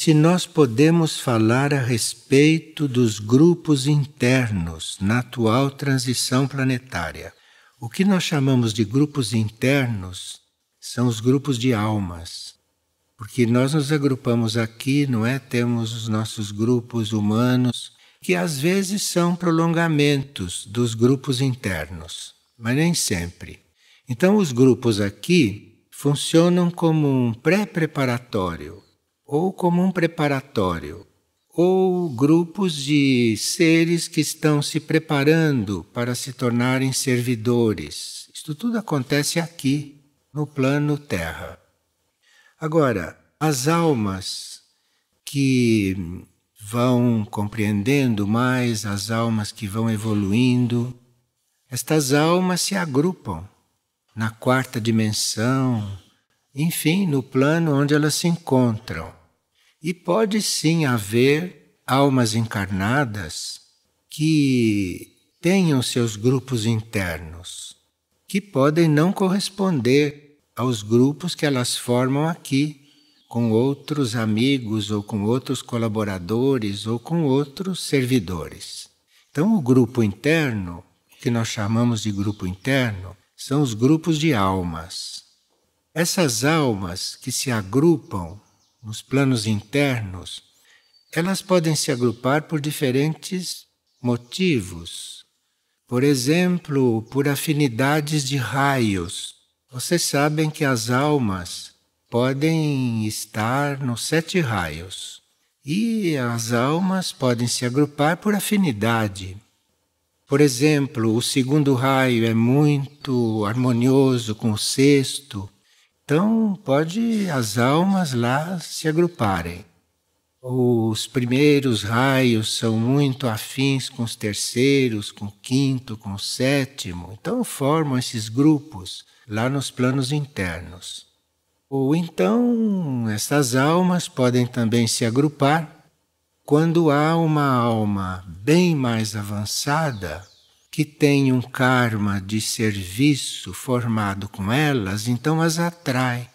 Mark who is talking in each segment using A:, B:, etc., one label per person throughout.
A: se nós podemos falar a respeito dos grupos internos na atual transição planetária. O que nós chamamos de grupos internos são os grupos de almas. Porque nós nos agrupamos aqui, não é? Temos os nossos grupos humanos, que às vezes são prolongamentos dos grupos internos, mas nem sempre. Então, os grupos aqui funcionam como um pré-preparatório ou como um preparatório, ou grupos de seres que estão se preparando para se tornarem servidores. Isto tudo acontece aqui, no plano Terra. Agora, as almas que vão compreendendo mais, as almas que vão evoluindo, estas almas se agrupam na quarta dimensão, enfim, no plano onde elas se encontram. E pode sim haver almas encarnadas que tenham seus grupos internos, que podem não corresponder aos grupos que elas formam aqui, com outros amigos, ou com outros colaboradores, ou com outros servidores. Então, o grupo interno, que nós chamamos de grupo interno, são os grupos de almas. Essas almas que se agrupam nos planos internos, elas podem se agrupar por diferentes motivos. Por exemplo, por afinidades de raios. Vocês sabem que as almas podem estar nos sete raios. E as almas podem se agrupar por afinidade. Por exemplo, o segundo raio é muito harmonioso com o sexto, então, pode as almas lá se agruparem. Os primeiros raios são muito afins com os terceiros, com o quinto, com o sétimo. Então, formam esses grupos lá nos planos internos. Ou então, essas almas podem também se agrupar quando há uma alma bem mais avançada que têm um karma de serviço formado com elas, então as atrai.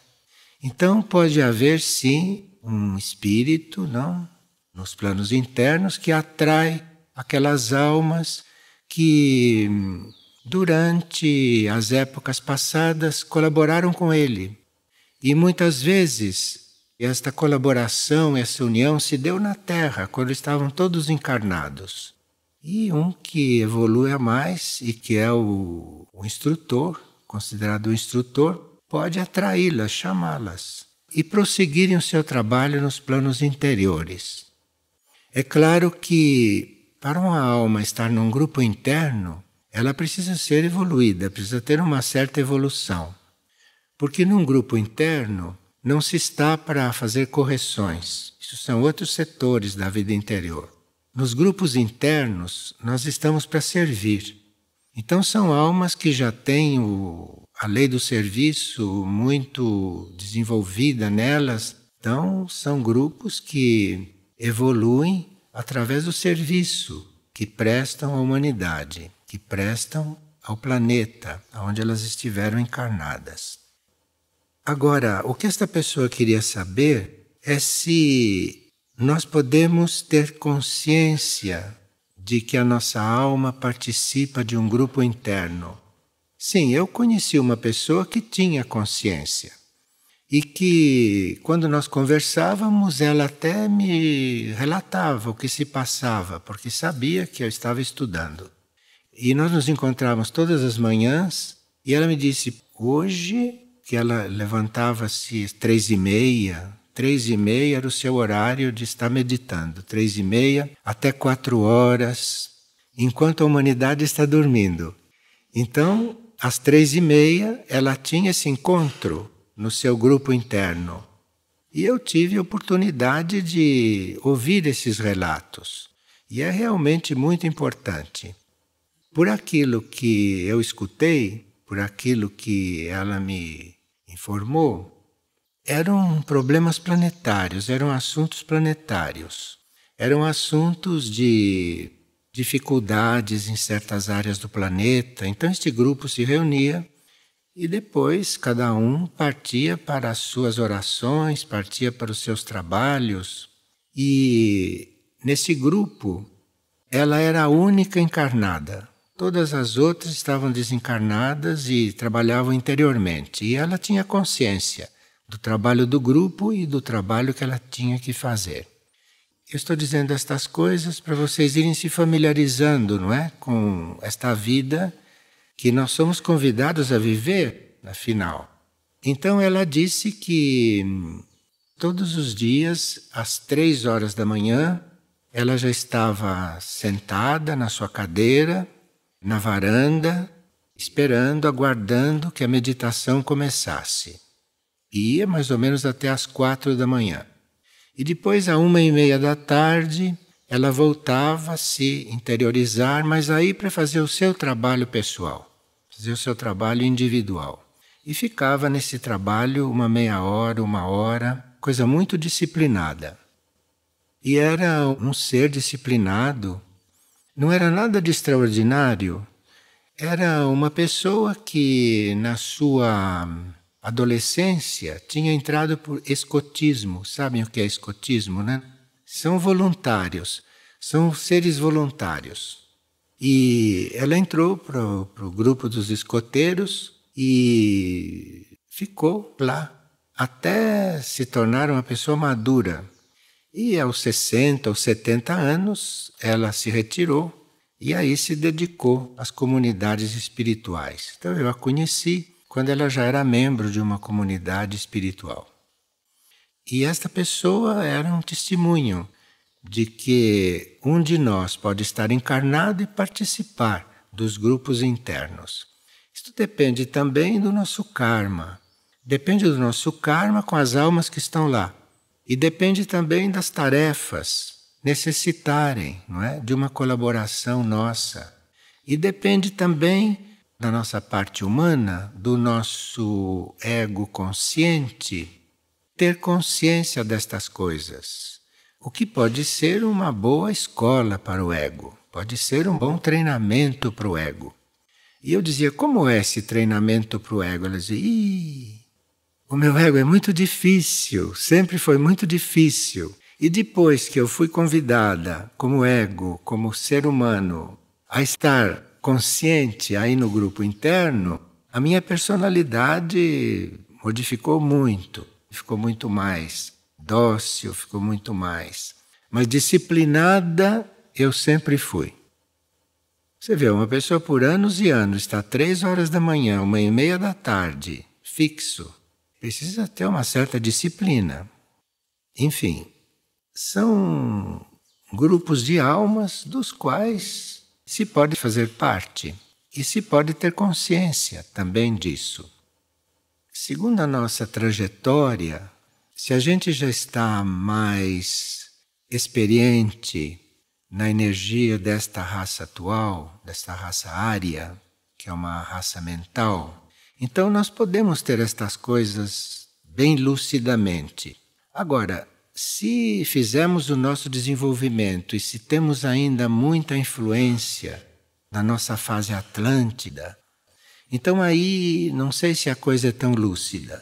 A: Então pode haver sim um espírito, não, nos planos internos que atrai aquelas almas que durante as épocas passadas colaboraram com ele. E muitas vezes esta colaboração, essa união se deu na Terra, quando estavam todos encarnados e um que evolui a mais e que é o, o instrutor, considerado o instrutor, pode atraí-las, chamá-las e prosseguirem o seu trabalho nos planos interiores. É claro que para uma alma estar num grupo interno, ela precisa ser evoluída, precisa ter uma certa evolução. Porque num grupo interno não se está para fazer correções. Isso são outros setores da vida interior. Nos grupos internos, nós estamos para servir. Então, são almas que já têm o, a lei do serviço muito desenvolvida nelas. Então, são grupos que evoluem através do serviço que prestam à humanidade, que prestam ao planeta onde elas estiveram encarnadas. Agora, o que esta pessoa queria saber é se nós podemos ter consciência de que a nossa alma participa de um grupo interno. Sim, eu conheci uma pessoa que tinha consciência e que, quando nós conversávamos, ela até me relatava o que se passava, porque sabia que eu estava estudando. E nós nos encontrávamos todas as manhãs e ela me disse: hoje, que ela levantava-se três e meia, Três e meia era o seu horário de estar meditando. Três e meia até quatro horas, enquanto a humanidade está dormindo. Então, às três e meia, ela tinha esse encontro no seu grupo interno. E eu tive oportunidade de ouvir esses relatos. E é realmente muito importante. Por aquilo que eu escutei, por aquilo que ela me informou, eram problemas planetários, eram assuntos planetários, eram assuntos de dificuldades em certas áreas do planeta. Então, este grupo se reunia e depois cada um partia para as suas orações, partia para os seus trabalhos. E nesse grupo, ela era a única encarnada. Todas as outras estavam desencarnadas e trabalhavam interiormente. E ela tinha consciência do trabalho do grupo e do trabalho que ela tinha que fazer. Eu estou dizendo estas coisas para vocês irem se familiarizando, não é, com esta vida que nós somos convidados a viver, afinal. Então ela disse que hum, todos os dias às três horas da manhã ela já estava sentada na sua cadeira, na varanda, esperando, aguardando que a meditação começasse. E ia mais ou menos até às quatro da manhã. E depois, à uma e meia da tarde, ela voltava a se interiorizar, mas aí para fazer o seu trabalho pessoal, fazer o seu trabalho individual. E ficava nesse trabalho uma meia hora, uma hora, coisa muito disciplinada. E era um ser disciplinado, não era nada de extraordinário, era uma pessoa que, na sua adolescência, tinha entrado por escotismo. Sabem o que é escotismo, né? São voluntários, são seres voluntários. E ela entrou para o grupo dos escoteiros e ficou lá até se tornar uma pessoa madura. E aos 60 ou 70 anos, ela se retirou e aí se dedicou às comunidades espirituais. Então eu a conheci quando ela já era membro de uma comunidade espiritual. E esta pessoa era um testemunho de que um de nós pode estar encarnado e participar dos grupos internos. Isto depende também do nosso karma. Depende do nosso karma com as almas que estão lá. E depende também das tarefas necessitarem não é, de uma colaboração nossa. E depende também da nossa parte humana, do nosso ego consciente, ter consciência destas coisas. O que pode ser uma boa escola para o ego, pode ser um bom treinamento para o ego. E eu dizia, como é esse treinamento para o ego? Ela dizia, Ih, o meu ego é muito difícil, sempre foi muito difícil. E depois que eu fui convidada, como ego, como ser humano, a estar consciente aí no grupo interno, a minha personalidade modificou muito, ficou muito mais dócil, ficou muito mais. Mas disciplinada eu sempre fui. Você vê, uma pessoa por anos e anos está três horas da manhã, uma e meia da tarde, fixo. Precisa ter uma certa disciplina. Enfim, são grupos de almas dos quais se pode fazer parte e se pode ter consciência também disso. Segundo a nossa trajetória, se a gente já está mais experiente na energia desta raça atual, desta raça ária, que é uma raça mental, então nós podemos ter estas coisas bem lucidamente. Agora, se fizermos o nosso desenvolvimento e se temos ainda muita influência na nossa fase atlântida, então aí não sei se a coisa é tão lúcida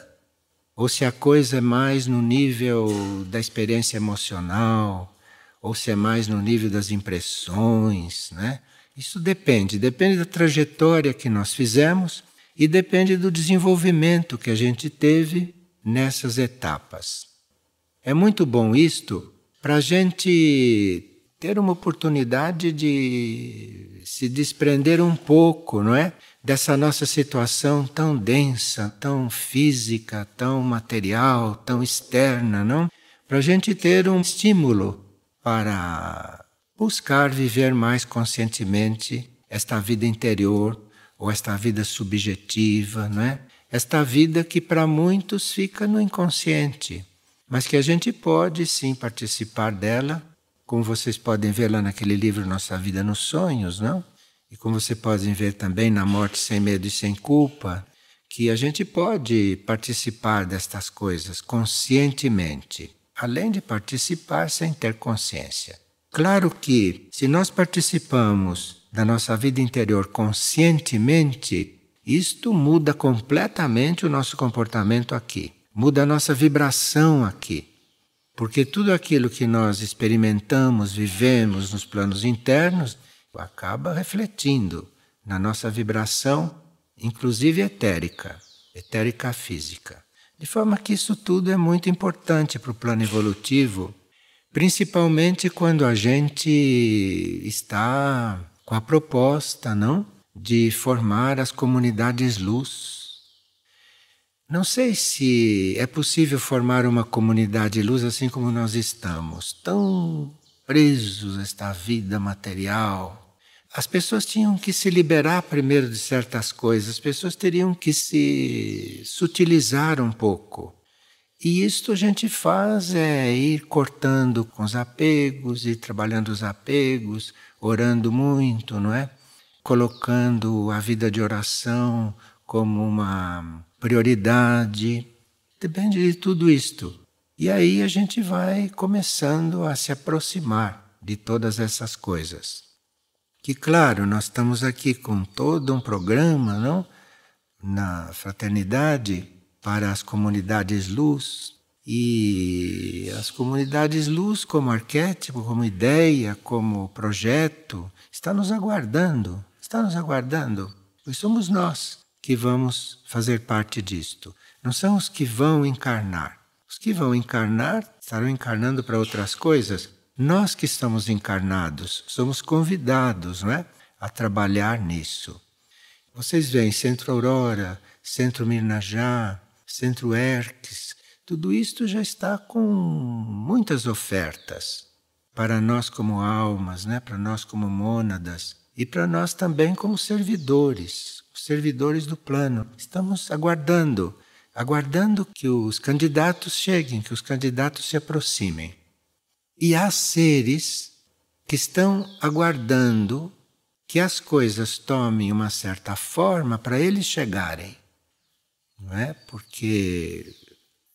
A: ou se a coisa é mais no nível da experiência emocional, ou se é mais no nível das impressões, né? Isso depende, depende da trajetória que nós fizemos e depende do desenvolvimento que a gente teve nessas etapas. É muito bom isto para a gente ter uma oportunidade de se desprender um pouco, não é? Dessa nossa situação tão densa, tão física, tão material, tão externa, não? Para a gente ter um estímulo para buscar viver mais conscientemente esta vida interior ou esta vida subjetiva, não é? Esta vida que para muitos fica no inconsciente mas que a gente pode sim participar dela, como vocês podem ver lá naquele livro Nossa Vida nos Sonhos, não? E como vocês podem ver também na Morte Sem Medo e Sem Culpa, que a gente pode participar destas coisas conscientemente, além de participar sem ter consciência. Claro que, se nós participamos da nossa vida interior conscientemente, isto muda completamente o nosso comportamento aqui muda a nossa vibração aqui. Porque tudo aquilo que nós experimentamos, vivemos nos planos internos, acaba refletindo na nossa vibração, inclusive etérica, etérica física. De forma que isso tudo é muito importante para o plano evolutivo, principalmente quando a gente está com a proposta, não, de formar as comunidades luz não sei se é possível formar uma comunidade de luz assim como nós estamos, tão presos a esta vida material. As pessoas tinham que se liberar primeiro de certas coisas, as pessoas teriam que se sutilizar um pouco. E isto a gente faz é ir cortando com os apegos, ir trabalhando os apegos, orando muito, não é? Colocando a vida de oração como uma prioridade. Depende de tudo isto. E aí a gente vai começando a se aproximar de todas essas coisas. Que claro, nós estamos aqui com todo um programa, não? Na fraternidade para as comunidades luz e as comunidades luz como arquétipo, como ideia, como projeto, está nos aguardando, está nos aguardando. Pois somos nós que vamos fazer parte disto. Não são os que vão encarnar. Os que vão encarnar estarão encarnando para outras coisas. Nós que estamos encarnados somos convidados não é? a trabalhar nisso. Vocês veem Centro Aurora, Centro Mirnajá, Centro Erques, tudo isto já está com muitas ofertas para nós como almas, né? para nós como mônadas e para nós também como servidores servidores do plano. Estamos aguardando, aguardando que os candidatos cheguem, que os candidatos se aproximem. E há seres que estão aguardando que as coisas tomem uma certa forma para eles chegarem. Não é? Porque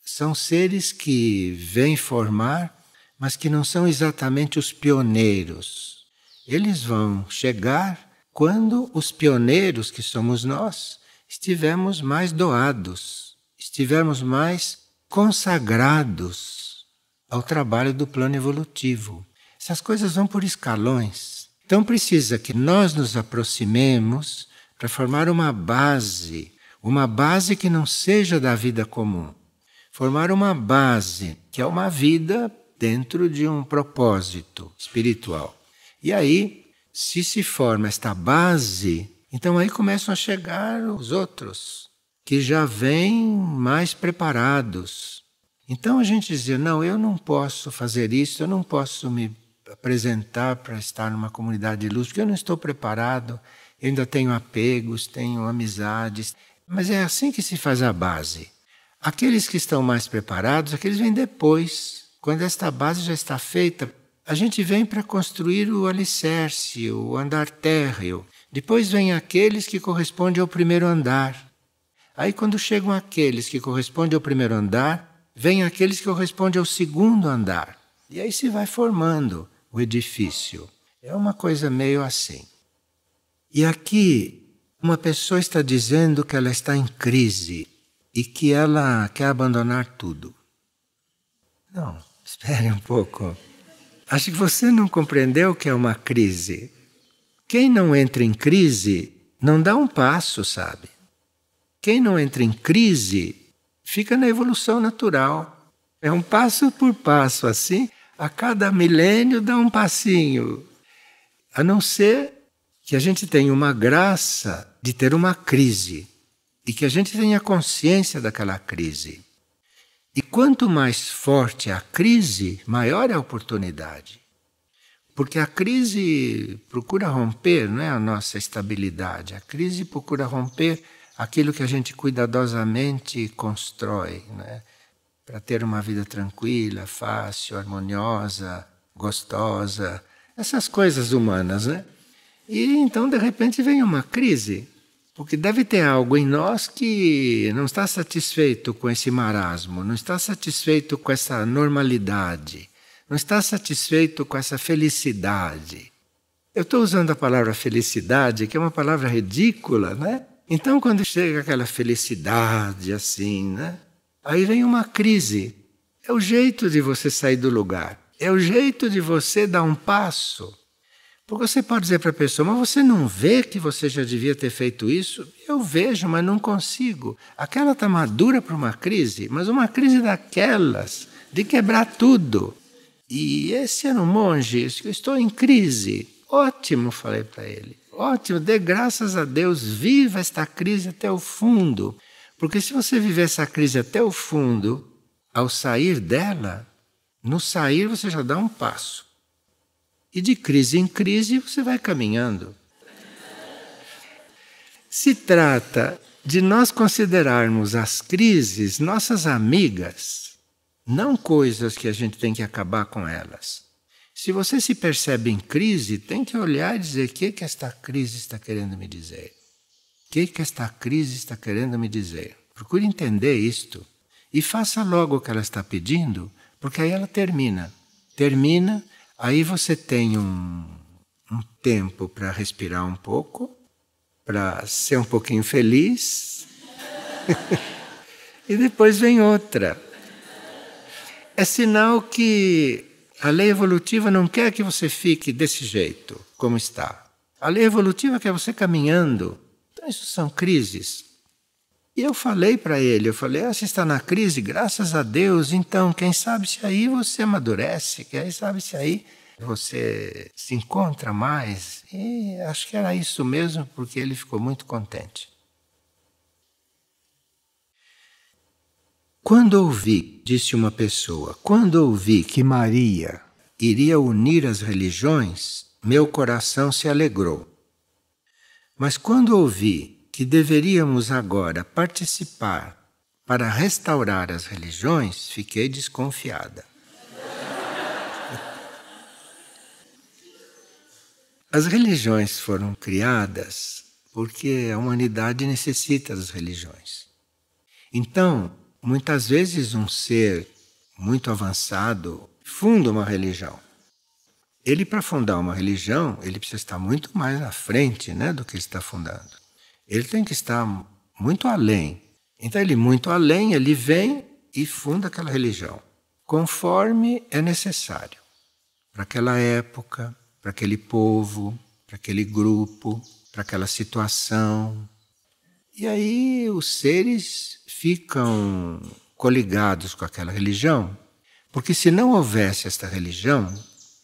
A: são seres que vêm formar, mas que não são exatamente os pioneiros. Eles vão chegar quando os pioneiros, que somos nós, estivermos mais doados, estivermos mais consagrados ao trabalho do plano evolutivo. Essas coisas vão por escalões. Então precisa que nós nos aproximemos para formar uma base, uma base que não seja da vida comum. Formar uma base que é uma vida dentro de um propósito espiritual. E aí se se forma esta base, então aí começam a chegar os outros, que já vêm mais preparados. Então a gente dizia: não, eu não posso fazer isso, eu não posso me apresentar para estar numa comunidade de luz, porque eu não estou preparado, eu ainda tenho apegos, tenho amizades. Mas é assim que se faz a base. Aqueles que estão mais preparados, aqueles é vêm depois, quando esta base já está feita a gente vem para construir o alicerce, o andar térreo. Depois vem aqueles que correspondem ao primeiro andar. Aí, quando chegam aqueles que correspondem ao primeiro andar, vem aqueles que correspondem ao segundo andar. E aí se vai formando o edifício. É uma coisa meio assim. E aqui, uma pessoa está dizendo que ela está em crise e que ela quer abandonar tudo. Não, espere um pouco. Acho que você não compreendeu o que é uma crise. Quem não entra em crise não dá um passo, sabe? Quem não entra em crise fica na evolução natural. É um passo por passo, assim, a cada milênio dá um passinho. A não ser que a gente tenha uma graça de ter uma crise e que a gente tenha consciência daquela crise. E quanto mais forte a crise, maior é a oportunidade. Porque a crise procura romper não é a nossa estabilidade, a crise procura romper aquilo que a gente cuidadosamente constrói é, para ter uma vida tranquila, fácil, harmoniosa, gostosa, essas coisas humanas. Né? E então, de repente, vem uma crise porque deve ter algo em nós que não está satisfeito com esse marasmo, não está satisfeito com essa normalidade, não está satisfeito com essa felicidade. Eu estou usando a palavra felicidade, que é uma palavra ridícula, né? Então, quando chega aquela felicidade assim, né? Aí vem uma crise. É o jeito de você sair do lugar, é o jeito de você dar um passo. Porque você pode dizer para a pessoa, mas você não vê que você já devia ter feito isso? Eu vejo, mas não consigo. Aquela está madura para uma crise, mas uma crise daquelas, de quebrar tudo. E esse era um monge, estou em crise. Ótimo, falei para ele. Ótimo, dê graças a Deus, viva esta crise até o fundo. Porque se você viver essa crise até o fundo, ao sair dela, no sair você já dá um passo. E de crise em crise você vai caminhando. Se trata de nós considerarmos as crises nossas amigas, não coisas que a gente tem que acabar com elas. Se você se percebe em crise, tem que olhar e dizer: o que, que esta crise está querendo me dizer? O que, que esta crise está querendo me dizer? Procure entender isto e faça logo o que ela está pedindo, porque aí ela termina. Termina Aí você tem um, um tempo para respirar um pouco, para ser um pouquinho feliz. e depois vem outra. É sinal que a lei evolutiva não quer que você fique desse jeito, como está. A lei evolutiva quer você caminhando. Então, isso são crises. E eu falei para ele, eu falei, ah, você está na crise, graças a Deus, então, quem sabe se aí você amadurece, quem sabe se aí você se encontra mais. E acho que era isso mesmo, porque ele ficou muito contente. Quando ouvi, disse uma pessoa, quando ouvi que Maria iria unir as religiões, meu coração se alegrou. Mas quando ouvi que deveríamos agora participar para restaurar as religiões, fiquei desconfiada. As religiões foram criadas porque a humanidade necessita das religiões. Então, muitas vezes, um ser muito avançado funda uma religião. Ele, para fundar uma religião, ele precisa estar muito mais à frente né, do que está fundando. Ele tem que estar muito além. Então, ele muito além, ele vem e funda aquela religião, conforme é necessário para aquela época, para aquele povo, para aquele grupo, para aquela situação. E aí os seres ficam coligados com aquela religião, porque se não houvesse esta religião,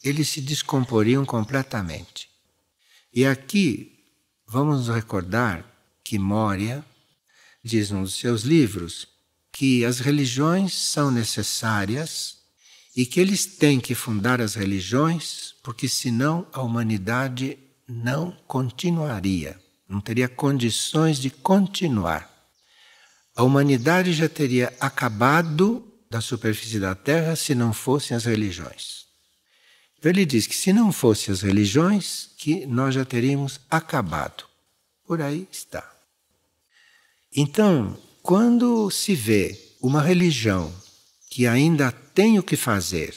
A: eles se descomporiam completamente. E aqui vamos recordar que Moria diz num dos seus livros que as religiões são necessárias e que eles têm que fundar as religiões, porque senão a humanidade não continuaria, não teria condições de continuar. A humanidade já teria acabado da superfície da Terra se não fossem as religiões. Então ele diz que se não fossem as religiões, que nós já teríamos acabado. Por aí está. Então, quando se vê uma religião que ainda tem o que fazer,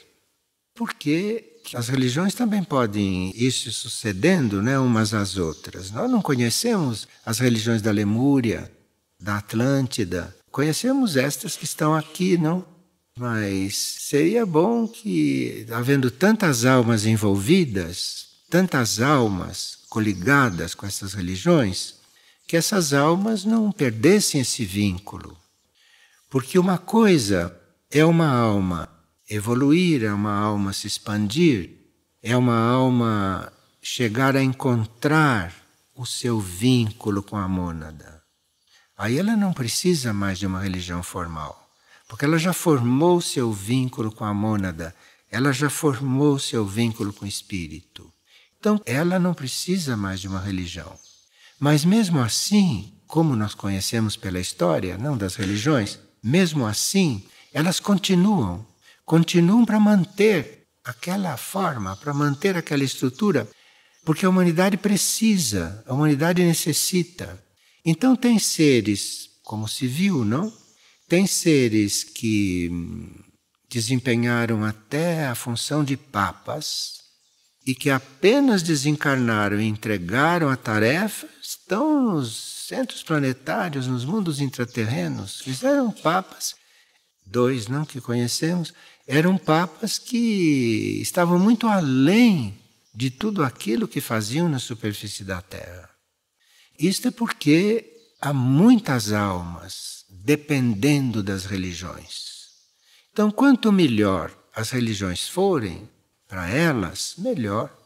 A: porque as religiões também podem ir se sucedendo né, umas às outras. Nós não conhecemos as religiões da Lemúria, da Atlântida, conhecemos estas que estão aqui, não? Mas seria bom que, havendo tantas almas envolvidas, tantas almas coligadas com essas religiões, que essas almas não perdessem esse vínculo. Porque uma coisa é uma alma evoluir, é uma alma se expandir, é uma alma chegar a encontrar o seu vínculo com a mônada. Aí ela não precisa mais de uma religião formal, porque ela já formou seu vínculo com a mônada, ela já formou seu vínculo com o espírito. Então ela não precisa mais de uma religião. Mas mesmo assim, como nós conhecemos pela história, não das religiões, mesmo assim, elas continuam, continuam para manter aquela forma, para manter aquela estrutura, porque a humanidade precisa, a humanidade necessita. Então tem seres, como se viu, não? Tem seres que hum, desempenharam até a função de papas e que apenas desencarnaram e entregaram a tarefa estão nos centros planetários, nos mundos intraterrenos. Fizeram papas, dois não que conhecemos, eram papas que estavam muito além de tudo aquilo que faziam na superfície da Terra. Isto é porque há muitas almas dependendo das religiões. Então, quanto melhor as religiões forem para elas, melhor.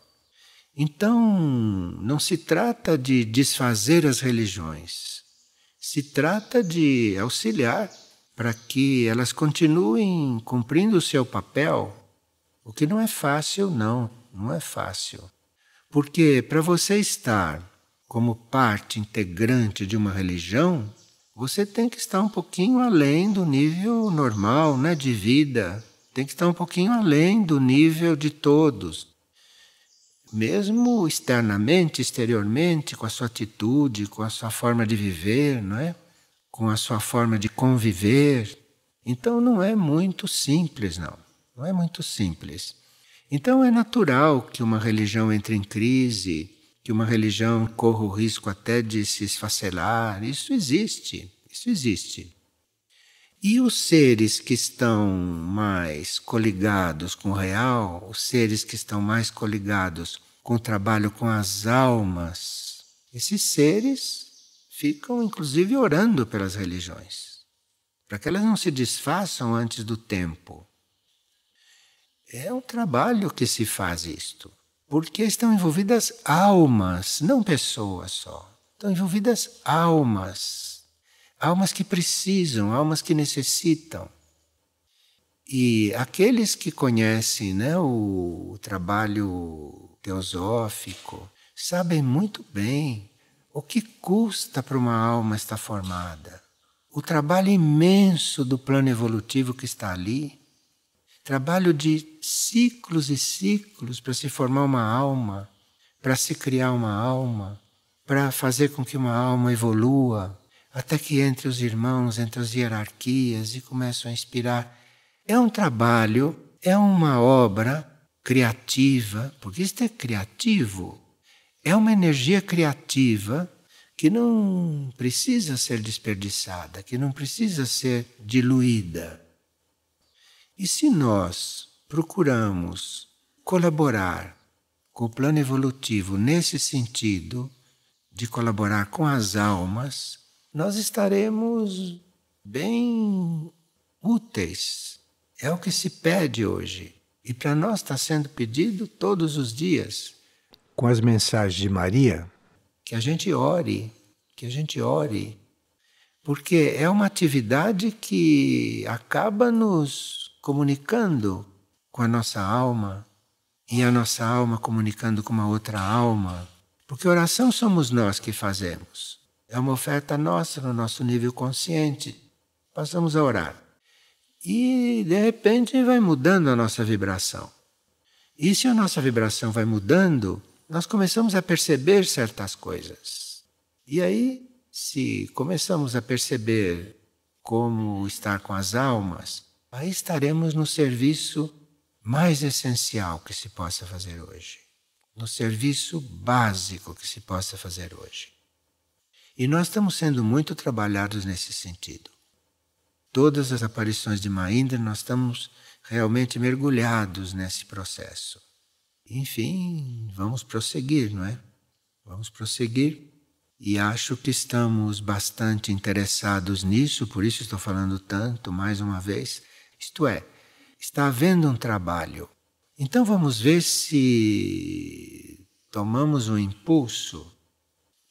A: Então, não se trata de desfazer as religiões, se trata de auxiliar para que elas continuem cumprindo o seu papel, o que não é fácil, não, não é fácil. Porque para você estar como parte integrante de uma religião, você tem que estar um pouquinho além do nível normal né, de vida, tem que estar um pouquinho além do nível de todos mesmo externamente, exteriormente, com a sua atitude, com a sua forma de viver, não é? Com a sua forma de conviver. Então não é muito simples, não. Não é muito simples. Então é natural que uma religião entre em crise, que uma religião corra o risco até de se esfacelar. Isso existe, isso existe. E os seres que estão mais coligados com o real, os seres que estão mais coligados com o trabalho com as almas, esses seres ficam inclusive orando pelas religiões, para que elas não se desfaçam antes do tempo. É um trabalho que se faz isto, porque estão envolvidas almas, não pessoas só. Estão envolvidas almas almas que precisam, almas que necessitam. E aqueles que conhecem né, o, o trabalho teosófico sabem muito bem o que custa para uma alma estar formada. O trabalho imenso do plano evolutivo que está ali. Trabalho de ciclos e ciclos para se formar uma alma, para se criar uma alma, para fazer com que uma alma evolua até que entre os irmãos, entre as hierarquias e começam a inspirar. É um trabalho, é uma obra criativa, porque isto é criativo. É uma energia criativa que não precisa ser desperdiçada, que não precisa ser diluída. E se nós procuramos colaborar com o plano evolutivo nesse sentido, de colaborar com as almas, nós estaremos bem úteis. É o que se pede hoje. E para nós está sendo pedido todos os dias. Com as mensagens de Maria? Que a gente ore, que a gente ore. Porque é uma atividade que acaba nos comunicando com a nossa alma e a nossa alma comunicando com uma outra alma. Porque oração somos nós que fazemos. É uma oferta nossa, no nosso nível consciente. Passamos a orar. E, de repente, vai mudando a nossa vibração. E se a nossa vibração vai mudando, nós começamos a perceber certas coisas. E aí, se começamos a perceber como estar com as almas, aí estaremos no serviço mais essencial que se possa fazer hoje, no serviço básico que se possa fazer hoje. E nós estamos sendo muito trabalhados nesse sentido. Todas as aparições de Mahindra, nós estamos realmente mergulhados nesse processo. Enfim, vamos prosseguir, não é? Vamos prosseguir. E acho que estamos bastante interessados nisso, por isso estou falando tanto mais uma vez. Isto é, está havendo um trabalho. Então vamos ver se tomamos um impulso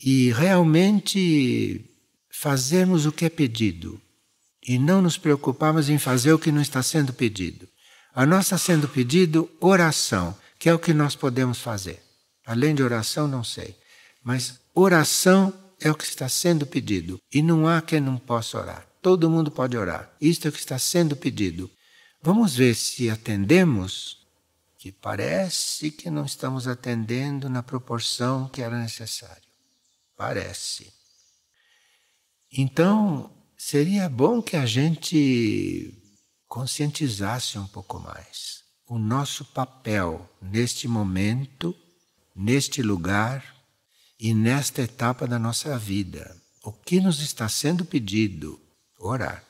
A: e realmente fazermos o que é pedido e não nos preocuparmos em fazer o que não está sendo pedido. A nós está sendo pedido oração, que é o que nós podemos fazer. Além de oração, não sei. Mas oração é o que está sendo pedido. E não há quem não possa orar. Todo mundo pode orar. Isto é o que está sendo pedido. Vamos ver se atendemos, que parece que não estamos atendendo na proporção que era necessário parece. Então, seria bom que a gente conscientizasse um pouco mais o nosso papel neste momento, neste lugar e nesta etapa da nossa vida. O que nos está sendo pedido? Orar.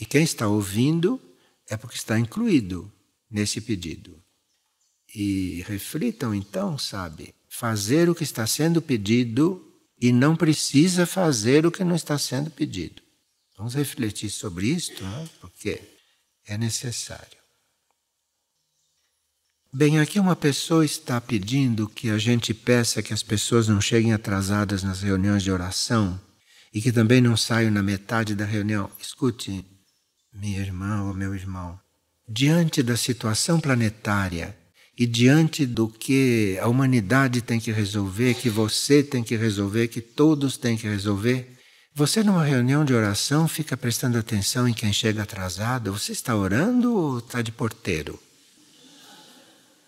A: E quem está ouvindo é porque está incluído nesse pedido. E reflitam então, sabe, fazer o que está sendo pedido e não precisa fazer o que não está sendo pedido. Vamos refletir sobre isto, né? porque é necessário. Bem, aqui uma pessoa está pedindo que a gente peça que as pessoas não cheguem atrasadas nas reuniões de oração e que também não saiam na metade da reunião. Escute, minha irmã ou meu irmão, diante da situação planetária e diante do que a humanidade tem que resolver, que você tem que resolver, que todos têm que resolver, você numa reunião de oração fica prestando atenção em quem chega atrasado. Você está orando ou está de porteiro?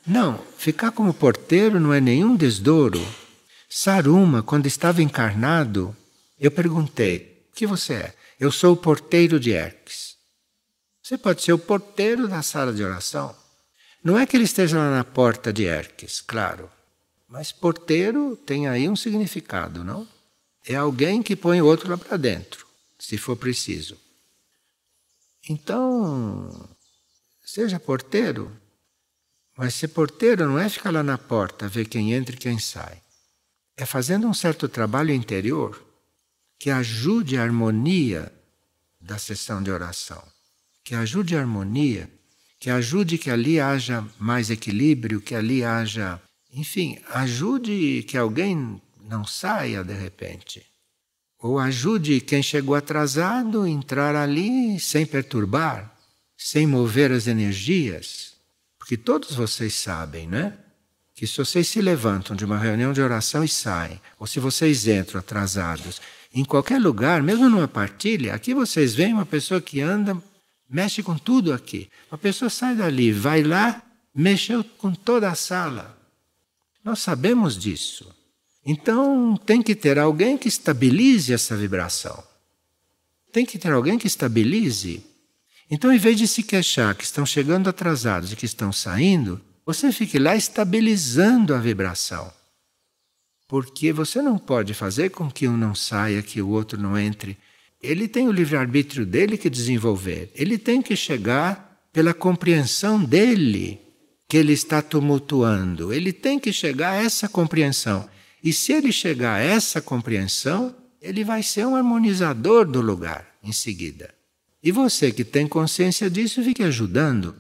A: Não, ficar como porteiro não é nenhum desdouro. Saruma, quando estava encarnado, eu perguntei: o que você é? Eu sou o porteiro de Erques. Você pode ser o porteiro da sala de oração. Não é que ele esteja lá na porta de Erques, claro. Mas porteiro tem aí um significado, não? É alguém que põe o outro lá para dentro, se for preciso. Então, seja porteiro. Mas ser porteiro não é ficar lá na porta, ver quem entra e quem sai. É fazendo um certo trabalho interior que ajude a harmonia da sessão de oração, que ajude a harmonia que ajude que ali haja mais equilíbrio, que ali haja. Enfim, ajude que alguém não saia de repente. Ou ajude quem chegou atrasado a entrar ali sem perturbar, sem mover as energias. Porque todos vocês sabem, né? Que se vocês se levantam de uma reunião de oração e saem, ou se vocês entram atrasados, em qualquer lugar, mesmo numa partilha, aqui vocês veem uma pessoa que anda Mexe com tudo aqui. A pessoa sai dali, vai lá, mexeu com toda a sala. Nós sabemos disso. Então tem que ter alguém que estabilize essa vibração. Tem que ter alguém que estabilize. Então, em vez de se queixar que estão chegando atrasados e que estão saindo, você fique lá estabilizando a vibração. Porque você não pode fazer com que um não saia, que o outro não entre. Ele tem o livre-arbítrio dele que desenvolver. Ele tem que chegar pela compreensão dele que ele está tumultuando. Ele tem que chegar a essa compreensão. E se ele chegar a essa compreensão, ele vai ser um harmonizador do lugar em seguida. E você que tem consciência disso, fique ajudando.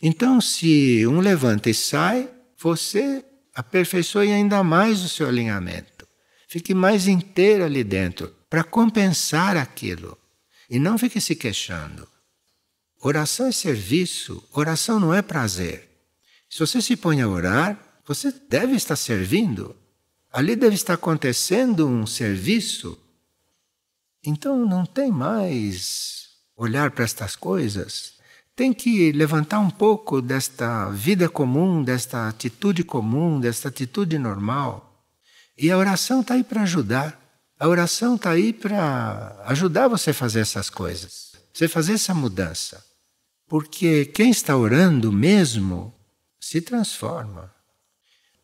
A: Então, se um levanta e sai, você aperfeiçoe ainda mais o seu alinhamento. Fique mais inteiro ali dentro para compensar aquilo. E não fique se queixando. Oração é serviço, oração não é prazer. Se você se põe a orar, você deve estar servindo. Ali deve estar acontecendo um serviço. Então não tem mais olhar para estas coisas. Tem que levantar um pouco desta vida comum, desta atitude comum, desta atitude normal. E a oração está aí para ajudar. A oração está aí para ajudar você a fazer essas coisas, você fazer essa mudança. Porque quem está orando mesmo se transforma.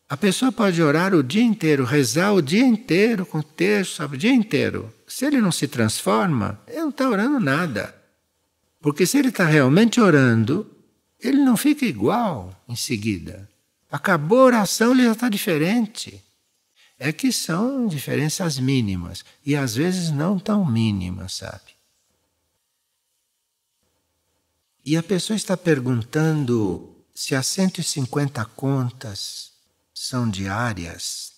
A: A pessoa pode orar o dia inteiro, rezar o dia inteiro com texto, sabe, o dia inteiro. Se ele não se transforma, ele não está orando nada. Porque se ele está realmente orando, ele não fica igual em seguida. Acabou a oração, ele já está diferente. É que são diferenças mínimas e às vezes não tão mínimas, sabe? E a pessoa está perguntando se as 150 contas são diárias.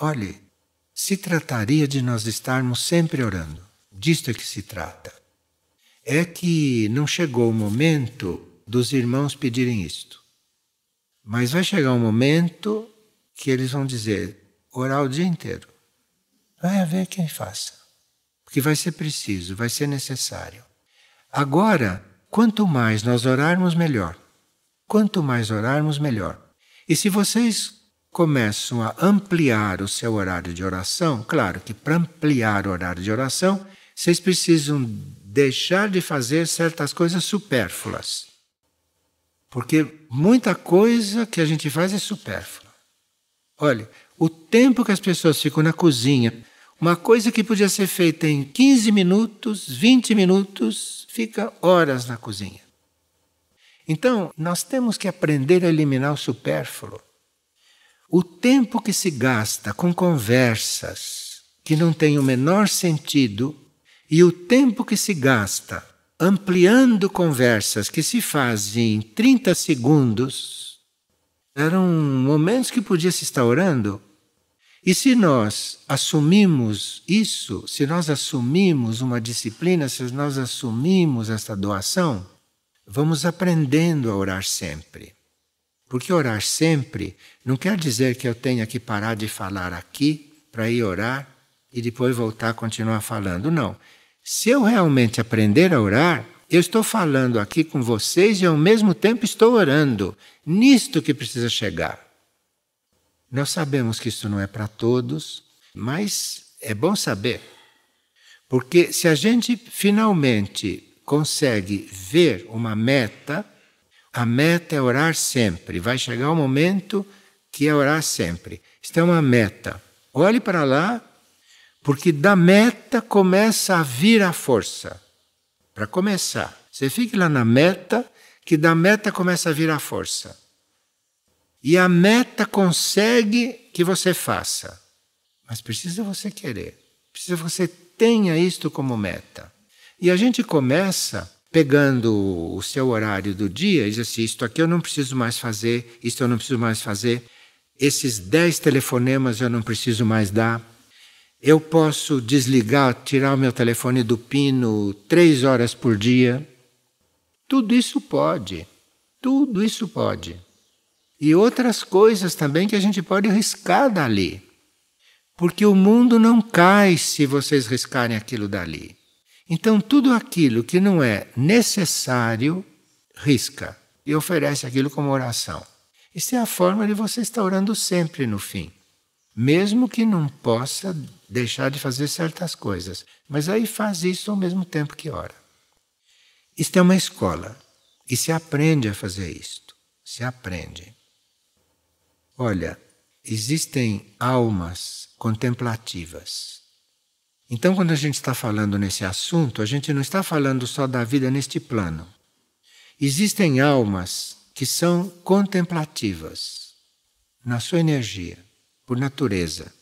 A: Olhe, se trataria de nós estarmos sempre orando. Disto é que se trata. É que não chegou o momento dos irmãos pedirem isto. Mas vai chegar um momento que eles vão dizer: orar o dia inteiro. Vai haver quem faça. Porque vai ser preciso, vai ser necessário. Agora, quanto mais nós orarmos, melhor. Quanto mais orarmos, melhor. E se vocês começam a ampliar o seu horário de oração, claro que para ampliar o horário de oração, vocês precisam deixar de fazer certas coisas supérfluas. Porque muita coisa que a gente faz é supérflua. Olha, o tempo que as pessoas ficam na cozinha, uma coisa que podia ser feita em 15 minutos, 20 minutos, fica horas na cozinha. Então, nós temos que aprender a eliminar o supérfluo. O tempo que se gasta com conversas que não têm o menor sentido e o tempo que se gasta ampliando conversas que se fazem em 30 segundos eram momentos que podia se estar orando e se nós assumimos isso, se nós assumimos uma disciplina, se nós assumimos esta doação, vamos aprendendo a orar sempre. Porque orar sempre não quer dizer que eu tenha que parar de falar aqui para ir orar e depois voltar a continuar falando. Não. Se eu realmente aprender a orar, eu estou falando aqui com vocês e ao mesmo tempo estou orando. Nisto que precisa chegar. Nós sabemos que isso não é para todos, mas é bom saber. Porque se a gente finalmente consegue ver uma meta, a meta é orar sempre. Vai chegar o um momento que é orar sempre. Isto é uma meta. Olhe para lá, porque da meta começa a vir a força. Para começar, você fique lá na meta, que da meta começa a vir a força. E a meta consegue que você faça. Mas precisa você querer. Precisa você tenha isto como meta. E a gente começa pegando o seu horário do dia e diz assim: isto aqui eu não preciso mais fazer, isto eu não preciso mais fazer, esses dez telefonemas eu não preciso mais dar. Eu posso desligar, tirar o meu telefone do pino três horas por dia. Tudo isso pode. Tudo isso pode e outras coisas também que a gente pode riscar dali. Porque o mundo não cai se vocês riscarem aquilo dali. Então, tudo aquilo que não é necessário, risca e oferece aquilo como oração. Isso é a forma de você estar orando sempre no fim, mesmo que não possa deixar de fazer certas coisas. Mas aí faz isso ao mesmo tempo que ora. Isto é uma escola e se aprende a fazer isto. Se aprende. Olha, existem almas contemplativas. Então, quando a gente está falando nesse assunto, a gente não está falando só da vida neste plano. Existem almas que são contemplativas na sua energia, por natureza.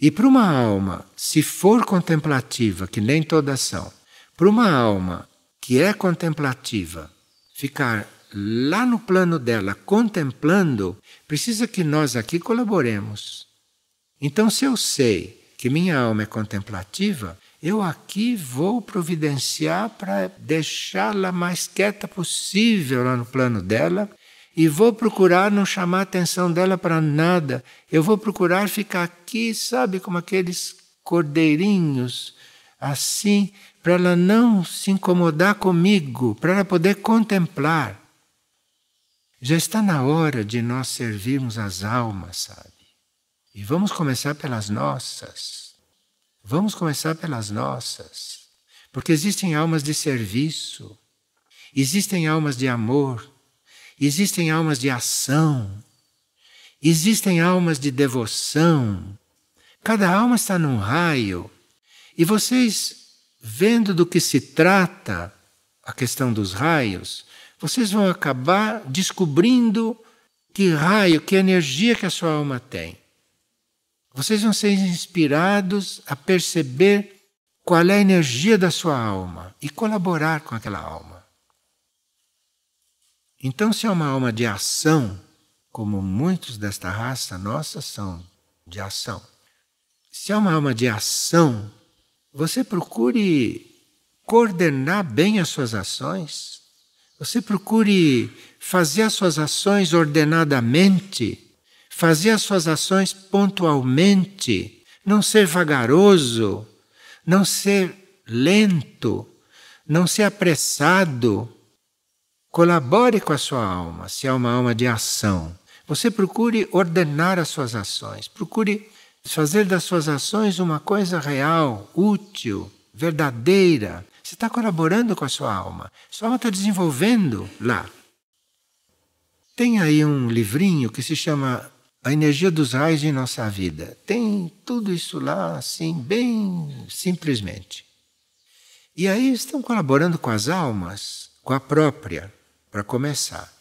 A: E para uma alma, se for contemplativa, que nem todas são, para uma alma que é contemplativa, ficar lá no plano dela, contemplando, precisa que nós aqui colaboremos. Então, se eu sei que minha alma é contemplativa, eu aqui vou providenciar para deixá-la mais quieta possível lá no plano dela e vou procurar não chamar a atenção dela para nada. Eu vou procurar ficar aqui, sabe, como aqueles cordeirinhos, assim, para ela não se incomodar comigo, para ela poder contemplar. Já está na hora de nós servirmos as almas, sabe? E vamos começar pelas nossas. Vamos começar pelas nossas. Porque existem almas de serviço, existem almas de amor, existem almas de ação, existem almas de devoção. Cada alma está num raio. E vocês, vendo do que se trata a questão dos raios, vocês vão acabar descobrindo que raio, que energia que a sua alma tem. Vocês vão ser inspirados a perceber qual é a energia da sua alma e colaborar com aquela alma. Então, se é uma alma de ação, como muitos desta raça nossa são de ação, se é uma alma de ação, você procure coordenar bem as suas ações você procure fazer as suas ações ordenadamente, fazer as suas ações pontualmente, não ser vagaroso, não ser lento, não ser apressado. Colabore com a sua alma, se é uma alma de ação. Você procure ordenar as suas ações, procure fazer das suas ações uma coisa real, útil, verdadeira, você está colaborando com a sua alma. Sua alma está desenvolvendo lá. Tem aí um livrinho que se chama A Energia dos Raios em Nossa Vida. Tem tudo isso lá, assim, bem simplesmente. E aí estão colaborando com as almas, com a própria, para começar.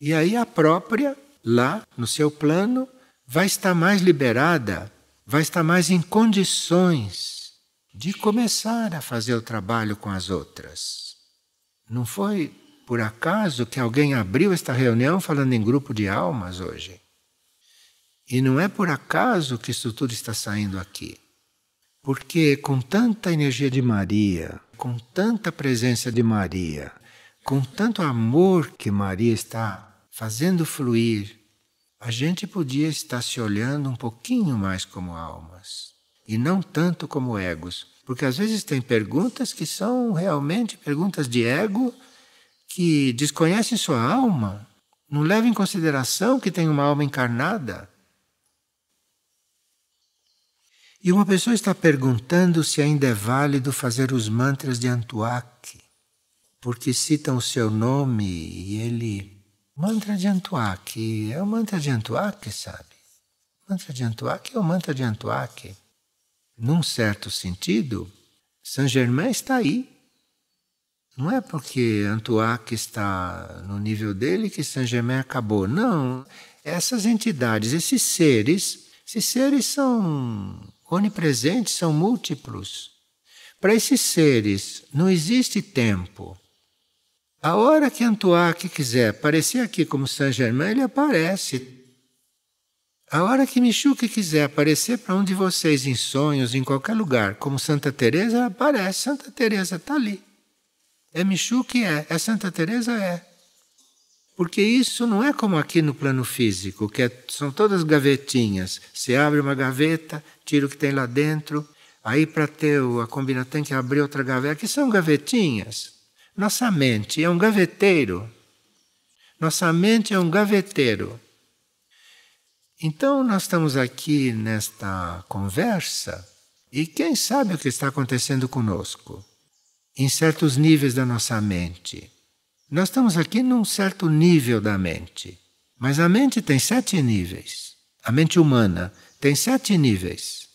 A: E aí a própria, lá no seu plano, vai estar mais liberada, vai estar mais em condições de começar a fazer o trabalho com as outras. Não foi por acaso que alguém abriu esta reunião falando em grupo de almas hoje. E não é por acaso que isso tudo está saindo aqui. Porque com tanta energia de Maria, com tanta presença de Maria, com tanto amor que Maria está fazendo fluir, a gente podia estar se olhando um pouquinho mais como almas e não tanto como egos. Porque às vezes tem perguntas que são realmente perguntas de ego que desconhecem sua alma, não levam em consideração que tem uma alma encarnada. E uma pessoa está perguntando se ainda é válido fazer os mantras de Antuak, porque citam o seu nome e ele. Mantra de Antuak, é o mantra de Antuak, sabe? Mantra de Antuak é o mantra de Antuak num certo sentido, Saint Germain está aí. Não é porque Antoac está no nível dele que Saint Germain acabou. Não. Essas entidades, esses seres, esses seres são onipresentes, são múltiplos. Para esses seres não existe tempo. A hora que Antoac quiser aparecer aqui como Saint Germain, ele aparece. A hora que Michuque quiser aparecer para um de vocês em sonhos, em qualquer lugar, como Santa Teresa, ela aparece. Santa Teresa está ali. É Michuque é, é Santa Teresa é. Porque isso não é como aqui no plano físico, que é, são todas gavetinhas. Se abre uma gaveta, tira o que tem lá dentro. Aí para ter a combina tem que abrir outra gaveta. Aqui são gavetinhas. Nossa mente é um gaveteiro. Nossa mente é um gaveteiro. Então, nós estamos aqui nesta conversa e quem sabe o que está acontecendo conosco, em certos níveis da nossa mente. Nós estamos aqui num certo nível da mente, mas a mente tem sete níveis. A mente humana tem sete níveis.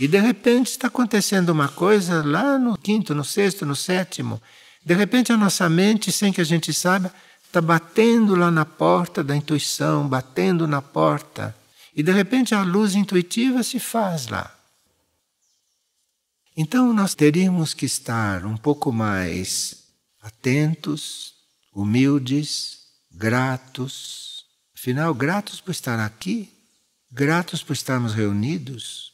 A: E de repente está acontecendo uma coisa lá no quinto, no sexto, no sétimo. De repente a nossa mente, sem que a gente saiba, está batendo lá na porta da intuição, batendo na porta e de repente a luz intuitiva se faz lá. Então nós teríamos que estar um pouco mais atentos, humildes, gratos. Afinal, gratos por estar aqui, gratos por estarmos reunidos.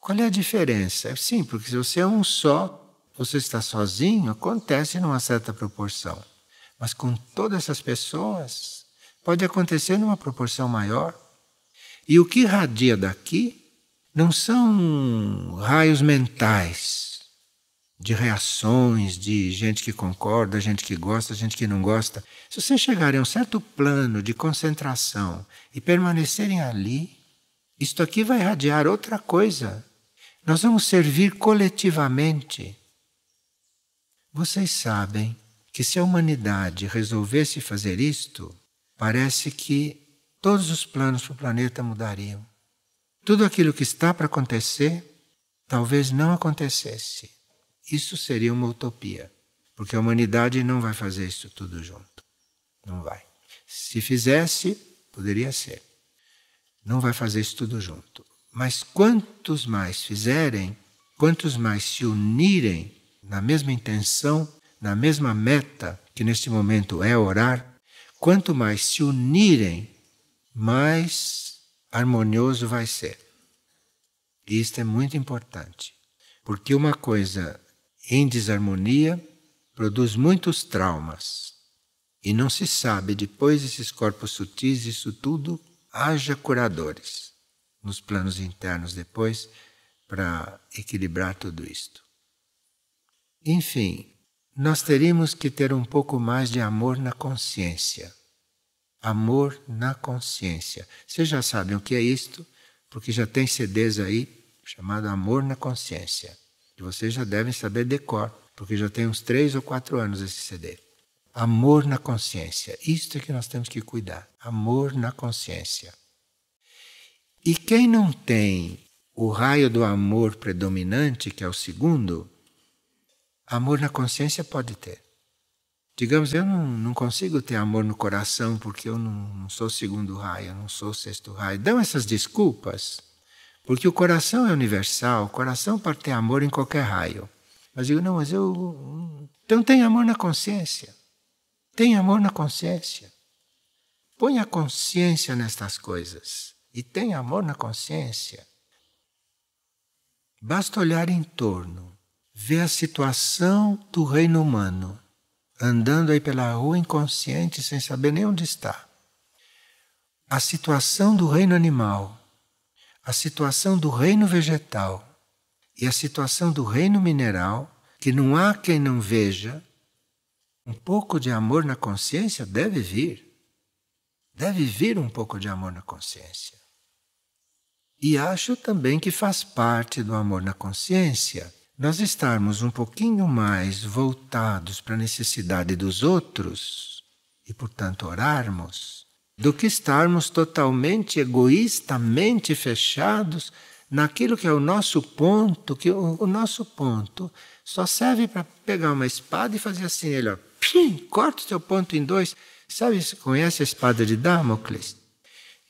A: Qual é a diferença? É sim, porque se você é um só, você está sozinho, acontece numa certa proporção. Mas com todas essas pessoas, pode acontecer numa proporção maior. E o que radia daqui não são raios mentais de reações de gente que concorda, gente que gosta, gente que não gosta. Se vocês chegarem a um certo plano de concentração e permanecerem ali, isto aqui vai irradiar outra coisa. Nós vamos servir coletivamente. Vocês sabem que se a humanidade resolvesse fazer isto, parece que Todos os planos para o planeta mudariam. Tudo aquilo que está para acontecer, talvez não acontecesse. Isso seria uma utopia, porque a humanidade não vai fazer isso tudo junto. Não vai. Se fizesse, poderia ser. Não vai fazer isso tudo junto. Mas quantos mais fizerem, quantos mais se unirem na mesma intenção, na mesma meta, que neste momento é orar, quanto mais se unirem mais harmonioso vai ser. E isto é muito importante, porque uma coisa em desarmonia produz muitos traumas. E não se sabe, depois desses corpos sutis, isso tudo, haja curadores nos planos internos depois para equilibrar tudo isto. Enfim, nós teríamos que ter um pouco mais de amor na consciência. Amor na consciência. Vocês já sabem o que é isto, porque já tem CDs aí chamado Amor na Consciência. E vocês já devem saber decor, porque já tem uns três ou quatro anos esse CD. Amor na consciência. Isto é que nós temos que cuidar. Amor na consciência. E quem não tem o raio do amor predominante, que é o segundo, amor na consciência pode ter. Digamos, eu não, não consigo ter amor no coração porque eu não, não sou segundo raio, eu não sou sexto raio. Dão essas desculpas, porque o coração é universal, o coração pode ter amor em qualquer raio. Mas digo, não, mas eu. Então tem amor na consciência. Tem amor na consciência. Põe a consciência nestas coisas. E tem amor na consciência. Basta olhar em torno, ver a situação do reino humano andando aí pela rua inconsciente, sem saber nem onde está. A situação do reino animal, a situação do reino vegetal e a situação do reino mineral, que não há quem não veja, um pouco de amor na consciência deve vir. Deve vir um pouco de amor na consciência. E acho também que faz parte do amor na consciência nós estarmos um pouquinho mais voltados para a necessidade dos outros, e portanto orarmos, do que estarmos totalmente egoístamente fechados naquilo que é o nosso ponto, que o, o nosso ponto só serve para pegar uma espada e fazer assim, ele ó, pim, corta o teu ponto em dois. Sabe, você conhece a espada de Damocles?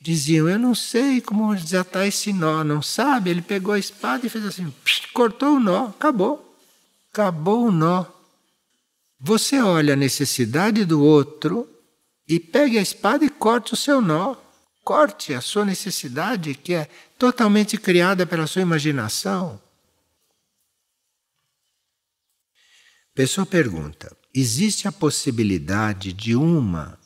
A: diziam: Eu não sei como desatar esse nó, não sabe? Ele pegou a espada e fez assim, psh, cortou o nó, acabou. Acabou o nó. Você olha a necessidade do outro e pegue a espada e corte o seu nó. Corte a sua necessidade, que é totalmente criada pela sua imaginação. Pessoa pergunta: existe a possibilidade de uma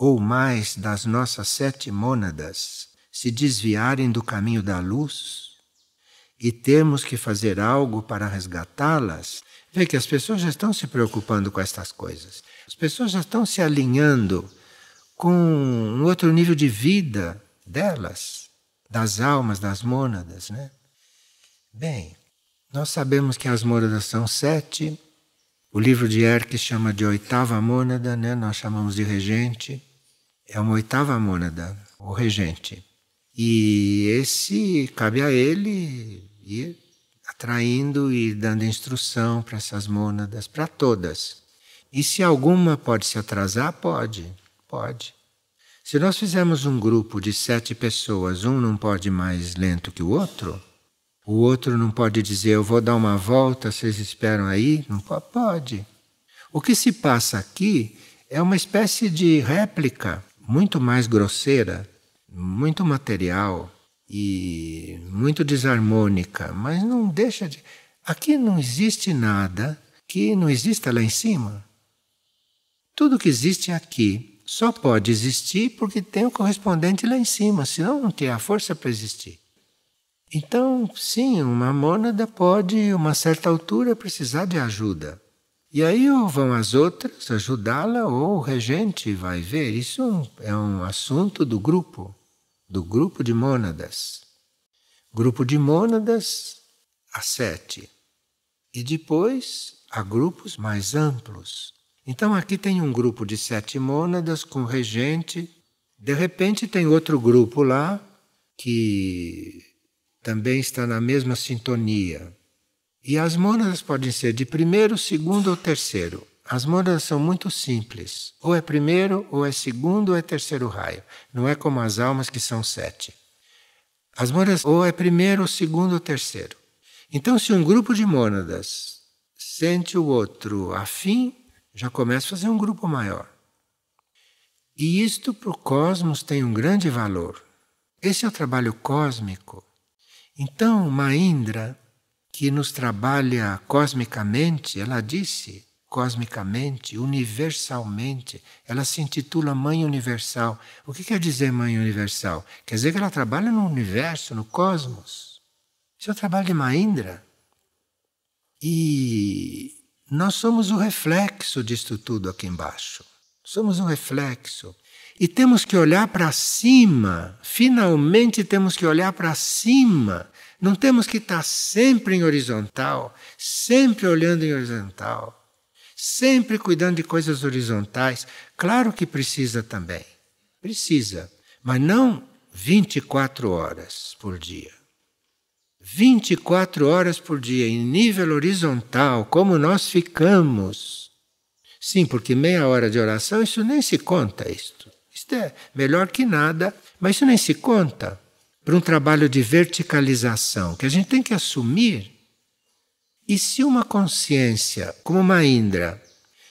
A: ou mais das nossas sete mônadas se desviarem do caminho da luz e temos que fazer algo para resgatá-las, vê que as pessoas já estão se preocupando com estas coisas. As pessoas já estão se alinhando com um outro nível de vida delas, das almas, das mônadas, né? Bem, nós sabemos que as mônadas são sete. O livro de Erck chama de oitava mônada, né? Nós chamamos de regente é uma oitava mônada, o regente. E esse cabe a ele ir atraindo e dando instrução para essas mônadas, para todas. E se alguma pode se atrasar, pode, pode. Se nós fizermos um grupo de sete pessoas, um não pode ir mais lento que o outro, o outro não pode dizer eu vou dar uma volta, vocês esperam aí, não pode. O que se passa aqui é uma espécie de réplica muito mais grosseira, muito material e muito desarmônica, mas não deixa de. Aqui não existe nada que não exista lá em cima. Tudo que existe aqui só pode existir porque tem o correspondente lá em cima, senão não tem a força para existir. Então, sim, uma mônada pode, a uma certa altura, precisar de ajuda. E aí ou vão as outras ajudá-la ou o regente vai ver. Isso é um assunto do grupo, do grupo de mônadas. Grupo de mônadas, a sete. E depois há grupos mais amplos. Então aqui tem um grupo de sete mônadas com regente. De repente tem outro grupo lá que também está na mesma sintonia. E as mônadas podem ser de primeiro, segundo ou terceiro. As mônadas são muito simples. Ou é primeiro, ou é segundo, ou é terceiro raio. Não é como as almas que são sete. As mônadas ou é primeiro, ou segundo, ou terceiro. Então, se um grupo de mônadas sente o outro afim, já começa a fazer um grupo maior. E isto para o cosmos tem um grande valor. Esse é o trabalho cósmico. Então, Mahindra que nos trabalha cosmicamente, ela disse cosmicamente, universalmente. Ela se intitula Mãe Universal. O que quer dizer Mãe Universal? Quer dizer que ela trabalha no universo, no cosmos. Isso é o trabalho de Maíndra. E nós somos o reflexo disto tudo aqui embaixo. Somos um reflexo. E temos que olhar para cima, finalmente temos que olhar para cima não temos que estar sempre em horizontal, sempre olhando em horizontal, sempre cuidando de coisas horizontais. Claro que precisa também. Precisa, mas não 24 horas por dia. 24 horas por dia em nível horizontal, como nós ficamos. Sim, porque meia hora de oração, isso nem se conta isto. Isto é melhor que nada, mas isso nem se conta para um trabalho de verticalização que a gente tem que assumir. E se uma consciência, como uma Indra,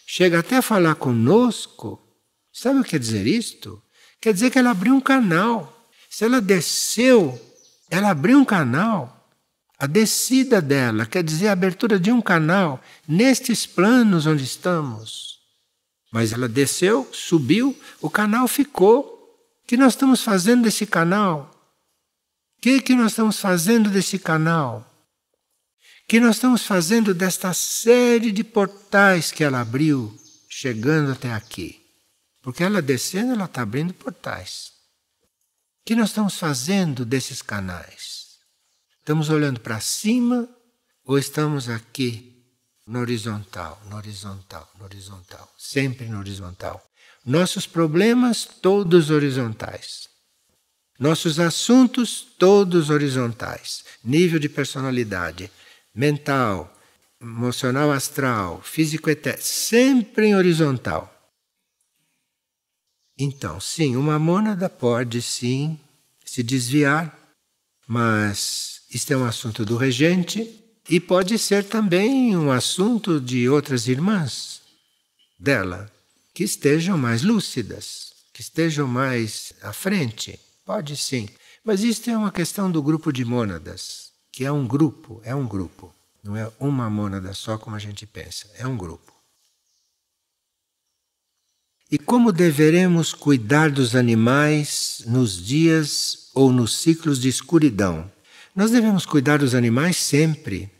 A: chega até a falar conosco, sabe o que quer dizer isto? Quer dizer que ela abriu um canal. Se ela desceu, ela abriu um canal. A descida dela quer dizer a abertura de um canal nestes planos onde estamos. Mas ela desceu, subiu, o canal ficou. O que nós estamos fazendo desse canal? que, que nós estamos fazendo desse canal? O que nós estamos fazendo desta série de portais que ela abriu, chegando até aqui? Porque ela descendo, ela está abrindo portais. O que nós estamos fazendo desses canais? Estamos olhando para cima ou estamos aqui no horizontal, no horizontal, no horizontal, sempre no horizontal? Nossos problemas todos horizontais. Nossos assuntos todos horizontais, nível de personalidade, mental, emocional, astral, físico, etc. Sempre em horizontal. Então, sim, uma mônada pode sim se desviar, mas isto é um assunto do regente e pode ser também um assunto de outras irmãs dela, que estejam mais lúcidas, que estejam mais à frente. Pode sim. Mas isto é uma questão do grupo de mônadas, que é um grupo, é um grupo. Não é uma mônada só como a gente pensa, é um grupo. E como deveremos cuidar dos animais nos dias ou nos ciclos de escuridão? Nós devemos cuidar dos animais sempre.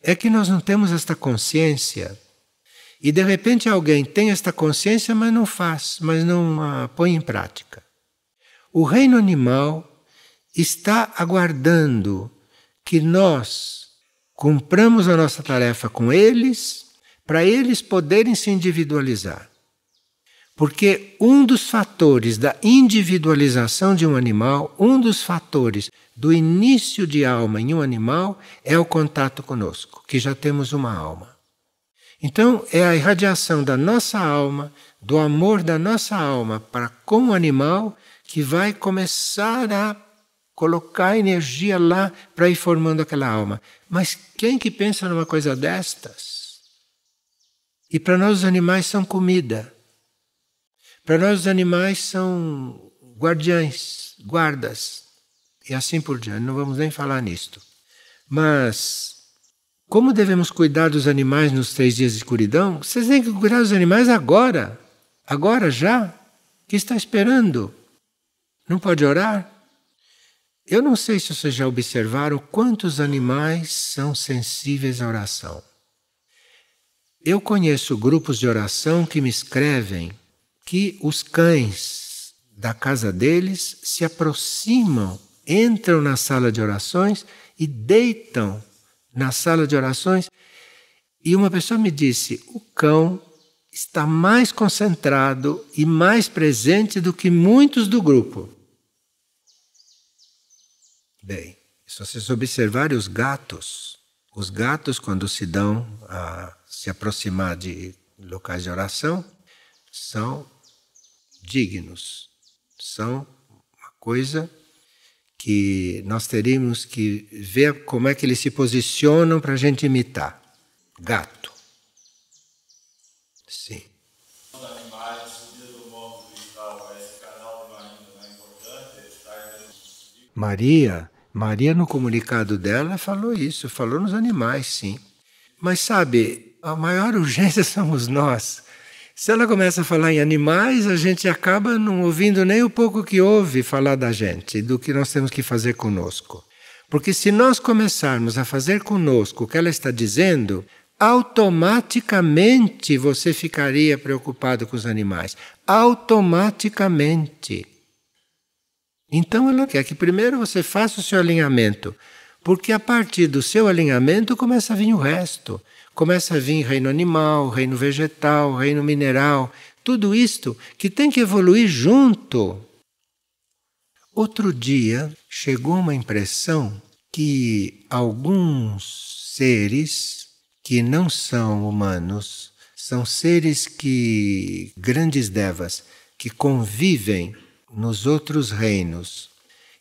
A: É que nós não temos esta consciência. E de repente alguém tem esta consciência, mas não faz, mas não a põe em prática. O reino animal está aguardando que nós cumpramos a nossa tarefa com eles, para eles poderem se individualizar. Porque um dos fatores da individualização de um animal, um dos fatores do início de alma em um animal é o contato conosco, que já temos uma alma. Então, é a irradiação da nossa alma, do amor da nossa alma para com o animal, que vai começar a colocar energia lá para ir formando aquela alma. Mas quem que pensa numa coisa destas? E para nós os animais são comida. Para nós os animais são guardiães, guardas e assim por diante. Não vamos nem falar nisto. Mas como devemos cuidar dos animais nos três dias de escuridão? Vocês têm que cuidar dos animais agora. Agora já. O que está esperando? Não pode orar? Eu não sei se vocês já observaram quantos animais são sensíveis à oração. Eu conheço grupos de oração que me escrevem que os cães da casa deles se aproximam, entram na sala de orações e deitam na sala de orações. E uma pessoa me disse: o cão está mais concentrado e mais presente do que muitos do grupo bem. Se vocês observarem os gatos, os gatos, quando se dão a se aproximar de locais de oração, são dignos, são uma coisa que nós teríamos que ver como é que eles se posicionam para a gente imitar. Gato. Sim. É Maria Maria, no comunicado dela, falou isso, falou nos animais, sim. Mas sabe, a maior urgência somos nós. Se ela começa a falar em animais, a gente acaba não ouvindo nem o pouco que ouve falar da gente, do que nós temos que fazer conosco. Porque se nós começarmos a fazer conosco o que ela está dizendo, automaticamente você ficaria preocupado com os animais. Automaticamente. Então ela quer que primeiro você faça o seu alinhamento, porque a partir do seu alinhamento começa a vir o resto. Começa a vir reino animal, reino vegetal, reino mineral, tudo isto que tem que evoluir junto. Outro dia chegou uma impressão que alguns seres que não são humanos são seres que grandes devas que convivem nos outros reinos.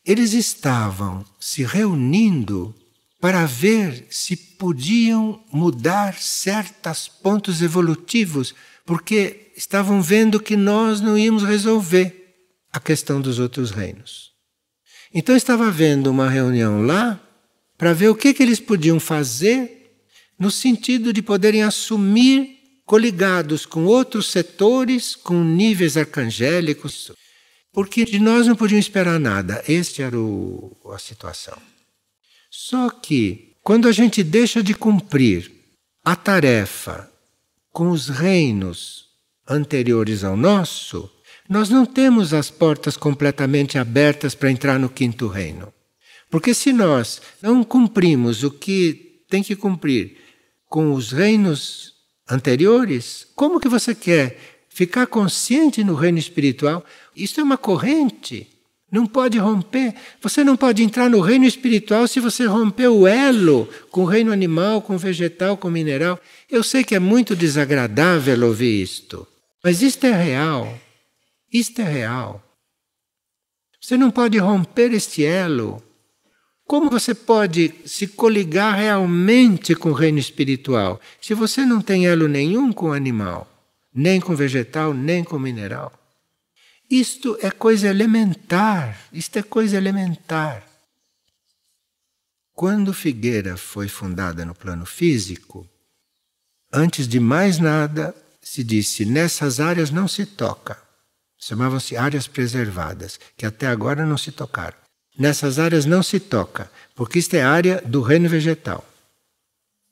A: Eles estavam se reunindo para ver se podiam mudar certos pontos evolutivos, porque estavam vendo que nós não íamos resolver a questão dos outros reinos. Então estava havendo uma reunião lá para ver o que, que eles podiam fazer no sentido de poderem assumir coligados com outros setores, com níveis arcangélicos, porque de nós não podiam esperar nada. Esta era o, a situação. Só que, quando a gente deixa de cumprir a tarefa com os reinos anteriores ao nosso, nós não temos as portas completamente abertas para entrar no quinto reino. Porque se nós não cumprimos o que tem que cumprir com os reinos anteriores, como que você quer ficar consciente no reino espiritual. Isso é uma corrente. Não pode romper. Você não pode entrar no reino espiritual se você romper o elo com o reino animal, com vegetal, com mineral. Eu sei que é muito desagradável ouvir isto, mas isto é real. Isto é real. Você não pode romper este elo. Como você pode se coligar realmente com o reino espiritual se você não tem elo nenhum com o animal? nem com vegetal, nem com mineral. Isto é coisa elementar, isto é coisa elementar. Quando Figueira foi fundada no plano físico, antes de mais nada, se disse nessas áreas não se toca. Chamavam-se áreas preservadas, que até agora não se tocaram. Nessas áreas não se toca, porque isto é área do reino vegetal.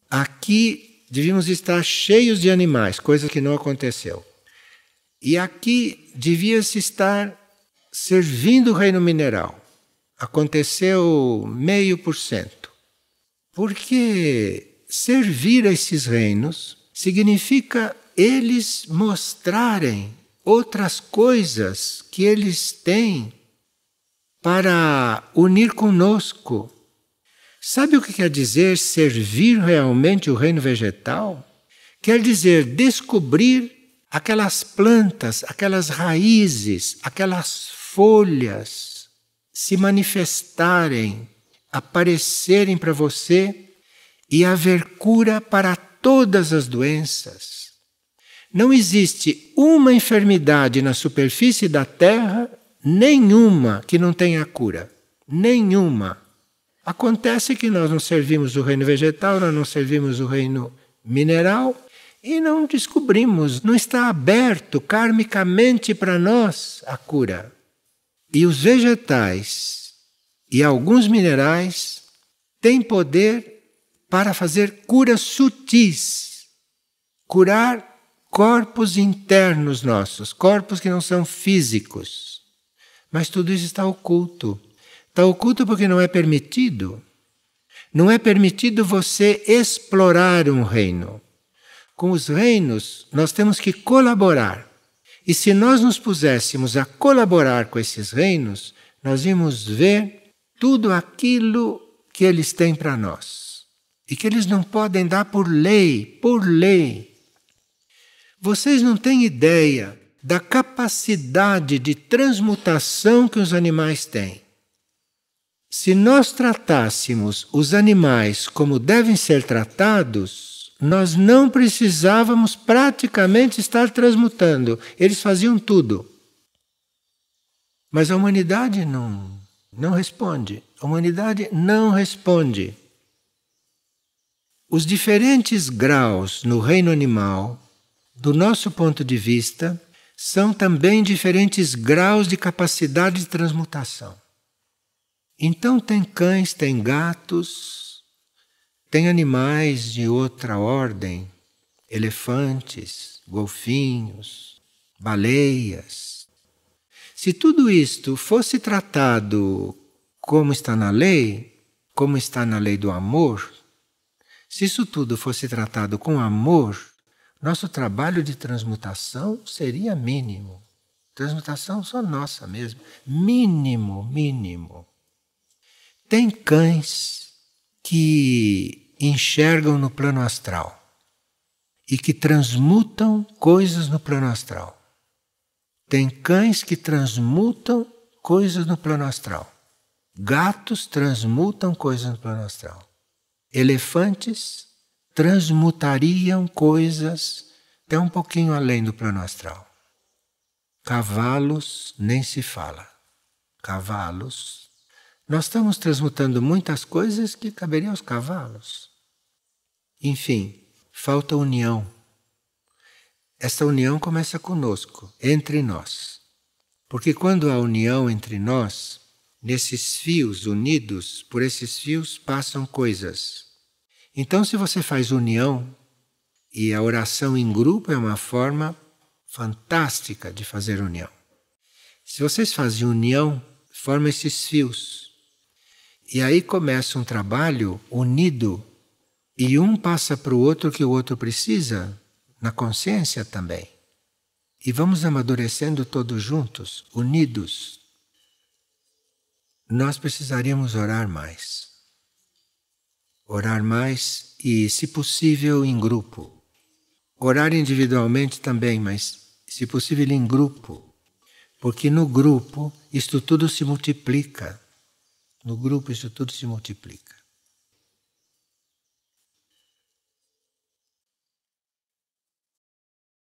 A: Aqui devíamos estar cheios de animais, coisa que não aconteceu. E aqui devia-se estar servindo o reino mineral. Aconteceu meio por cento. Porque servir a esses reinos significa eles mostrarem outras coisas que eles têm para unir conosco Sabe o que quer dizer servir realmente o reino vegetal? Quer dizer descobrir aquelas plantas, aquelas raízes, aquelas folhas se manifestarem, aparecerem para você e haver cura para todas as doenças. Não existe uma enfermidade na superfície da terra, nenhuma que não tenha cura. Nenhuma. Acontece que nós não servimos o reino vegetal, nós não servimos o reino mineral e não descobrimos, não está aberto karmicamente para nós a cura. E os vegetais e alguns minerais têm poder para fazer curas sutis, curar corpos internos nossos, corpos que não são físicos. Mas tudo isso está oculto. Está oculto porque não é permitido. Não é permitido você explorar um reino. Com os reinos, nós temos que colaborar. E se nós nos puséssemos a colaborar com esses reinos, nós íamos ver tudo aquilo que eles têm para nós e que eles não podem dar por lei, por lei. Vocês não têm ideia da capacidade de transmutação que os animais têm. Se nós tratássemos os animais como devem ser tratados, nós não precisávamos praticamente estar transmutando. Eles faziam tudo. Mas a humanidade não, não responde. A humanidade não responde. Os diferentes graus no reino animal, do nosso ponto de vista, são também diferentes graus de capacidade de transmutação. Então tem cães, tem gatos, tem animais de outra ordem, elefantes, golfinhos, baleias. Se tudo isto fosse tratado como está na lei, como está na lei do amor, se isso tudo fosse tratado com amor, nosso trabalho de transmutação seria mínimo. Transmutação só nossa mesmo. Mínimo, mínimo. Tem cães que enxergam no plano astral e que transmutam coisas no plano astral. Tem cães que transmutam coisas no plano astral. Gatos transmutam coisas no plano astral. Elefantes transmutariam coisas até um pouquinho além do plano astral. Cavalos nem se fala. Cavalos nós estamos transmutando muitas coisas que caberiam aos cavalos. Enfim, falta união. Essa união começa conosco, entre nós. Porque quando há união entre nós, nesses fios unidos, por esses fios passam coisas. Então, se você faz união, e a oração em grupo é uma forma fantástica de fazer união. Se vocês fazem união, formam esses fios e aí começa um trabalho unido e um passa para o outro que o outro precisa, na consciência também. E vamos amadurecendo todos juntos, unidos. Nós precisaríamos orar mais. Orar mais e, se possível, em grupo. Orar individualmente também, mas, se possível, em grupo. Porque no grupo isto tudo se multiplica. No grupo isso tudo se multiplica.